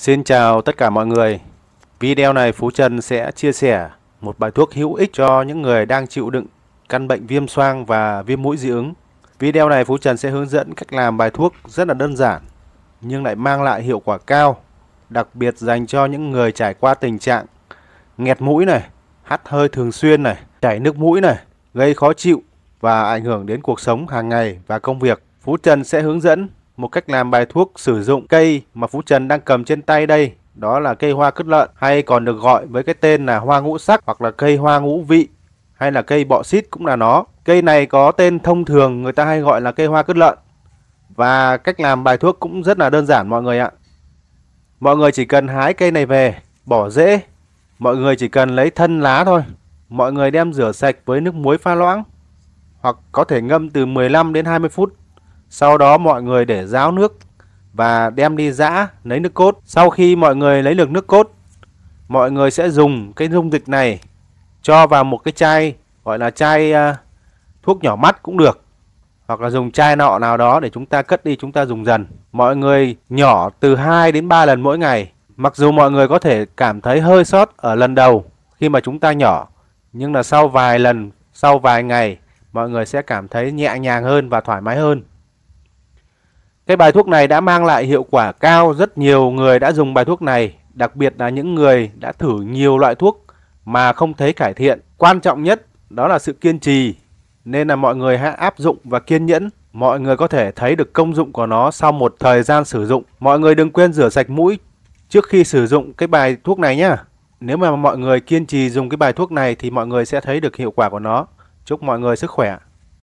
Xin chào tất cả mọi người. Video này Phú Trần sẽ chia sẻ một bài thuốc hữu ích cho những người đang chịu đựng căn bệnh viêm xoang và viêm mũi dị ứng. Video này Phú Trần sẽ hướng dẫn cách làm bài thuốc rất là đơn giản nhưng lại mang lại hiệu quả cao, đặc biệt dành cho những người trải qua tình trạng nghẹt mũi này, hắt hơi thường xuyên này, chảy nước mũi này, gây khó chịu và ảnh hưởng đến cuộc sống hàng ngày và công việc. Phú Trần sẽ hướng dẫn một cách làm bài thuốc sử dụng cây mà Phú Trần đang cầm trên tay đây. Đó là cây hoa cứt lợn hay còn được gọi với cái tên là hoa ngũ sắc hoặc là cây hoa ngũ vị hay là cây bọ xít cũng là nó. Cây này có tên thông thường người ta hay gọi là cây hoa cứt lợn. Và cách làm bài thuốc cũng rất là đơn giản mọi người ạ. Mọi người chỉ cần hái cây này về, bỏ rễ. Mọi người chỉ cần lấy thân lá thôi. Mọi người đem rửa sạch với nước muối pha loãng. Hoặc có thể ngâm từ 15 đến 20 phút sau đó mọi người để ráo nước và đem đi giã lấy nước cốt. Sau khi mọi người lấy được nước cốt, mọi người sẽ dùng cái dung dịch này cho vào một cái chai gọi là chai à, thuốc nhỏ mắt cũng được hoặc là dùng chai nọ nào đó để chúng ta cất đi chúng ta dùng dần. Mọi người nhỏ từ 2 đến 3 lần mỗi ngày. Mặc dù mọi người có thể cảm thấy hơi sót ở lần đầu khi mà chúng ta nhỏ, nhưng là sau vài lần, sau vài ngày, mọi người sẽ cảm thấy nhẹ nhàng hơn và thoải mái hơn. Cái bài thuốc này đã mang lại hiệu quả cao, rất nhiều người đã dùng bài thuốc này, đặc biệt là những người đã thử nhiều loại thuốc mà không thấy cải thiện. Quan trọng nhất đó là sự kiên trì, nên là mọi người hãy áp dụng và kiên nhẫn. Mọi người có thể thấy được công dụng của nó sau một thời gian sử dụng. Mọi người đừng quên rửa sạch mũi trước khi sử dụng cái bài thuốc này nhé. Nếu mà mọi người kiên trì dùng cái bài thuốc này thì mọi người sẽ thấy được hiệu quả của nó. Chúc mọi người sức khỏe.